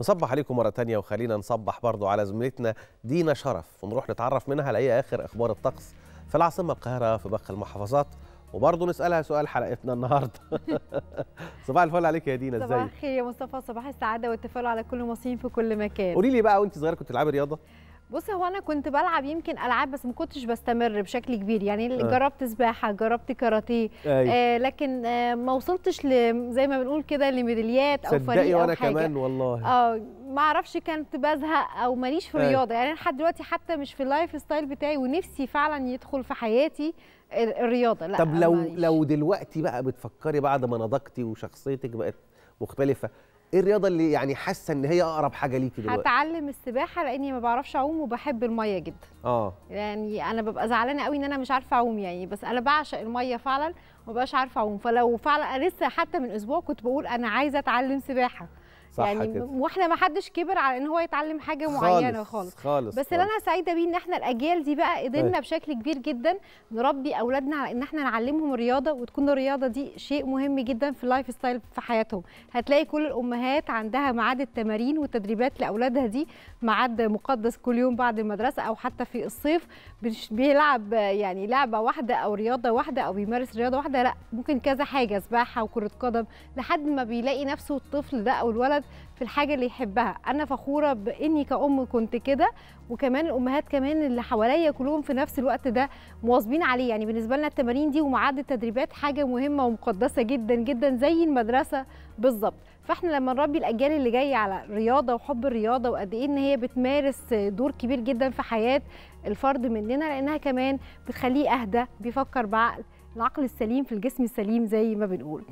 نصبح عليكم مرة تانية وخلينا نصبح برضو على زميلتنا دينا شرف ونروح نتعرف منها على آخر أخبار الطقس في العاصمة القاهرة في باقي المحافظات وبرضه نسالها سؤال حلقتنا النهارده صباح الفل عليك يا دينا ازيك صباح الخير يا مصطفى صباح السعاده والتفاؤل على كل المصريين في كل مكان قولي لي بقى وانت صغيره كنت تلعبي رياضه بص هو انا كنت بلعب يمكن العاب بس ما كنتش بستمر بشكل كبير يعني آه. جربت سباحه جربت كاراتيه أيوة. آه لكن آه ما وصلتش ل... زي ما بنقول كده لميداليات او فريق وانا حاجه كمان والله اه ما اعرفش كنت بزهق او ماليش في أيوه. الرياضه أه. يعني انا لحد دلوقتي حتى مش في اللايف ستايل بتاعي ونفسي فعلا يدخل في حياتي الرياضه لا طب لو ماليش. لو دلوقتي بقى بتفكري بعد ما نضجتي وشخصيتك بقت مختلفه ايه الرياضه اللي يعني حاسه ان هي اقرب حاجه ليكي دلوقتي هتعلم السباحه لاني ما بعرفش اعوم وبحب الميه جدا اه يعني انا ببقى زعلانه قوي ان انا مش عارفه اعوم يعني بس انا بعشق الميه فعلا ومبقاش عارفه اعوم فلو فعلا لسه حتى من اسبوع كنت بقول انا عايزه اتعلم سباحه صح يعني كده. واحنا ما حدش كبر على ان هو يتعلم حاجه معينه خالص خالص خالص بس اللي انا سعيده بيه ان احنا الاجيال دي بقى قدرنا إيه. بشكل كبير جدا نربي اولادنا على ان احنا نعلمهم رياضه وتكون الرياضه دي شيء مهم جدا في اللايف ستايل في حياتهم هتلاقي كل الامهات عندها ميعاد التمارين والتدريبات لاولادها دي ميعاد مقدس كل يوم بعد المدرسه او حتى في الصيف بيلعب يعني لعبه واحده او رياضه واحده او بيمارس رياضه واحده لا ممكن كذا حاجه سباحه وكره قدم لحد ما بيلاقي نفسه الطفل ده او الولد في الحاجه اللي يحبها انا فخوره باني كأم كنت كده وكمان الامهات كمان اللي حواليا كلهم في نفس الوقت ده مواظبين عليه يعني بالنسبه لنا التمارين دي ومعاد التدريبات حاجه مهمه ومقدسه جدا جدا زي المدرسه بالظبط فاحنا لما نربي الاجيال اللي جايه على الرياضه وحب الرياضه وقد ايه ان هي بتمارس دور كبير جدا في حياه الفرد مننا لانها كمان بتخليه اهدى بيفكر بعقل العقل السليم في الجسم السليم زي ما بنقول